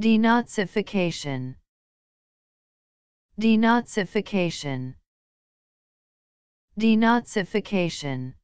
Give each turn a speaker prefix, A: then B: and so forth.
A: Denazification Denazification Denazification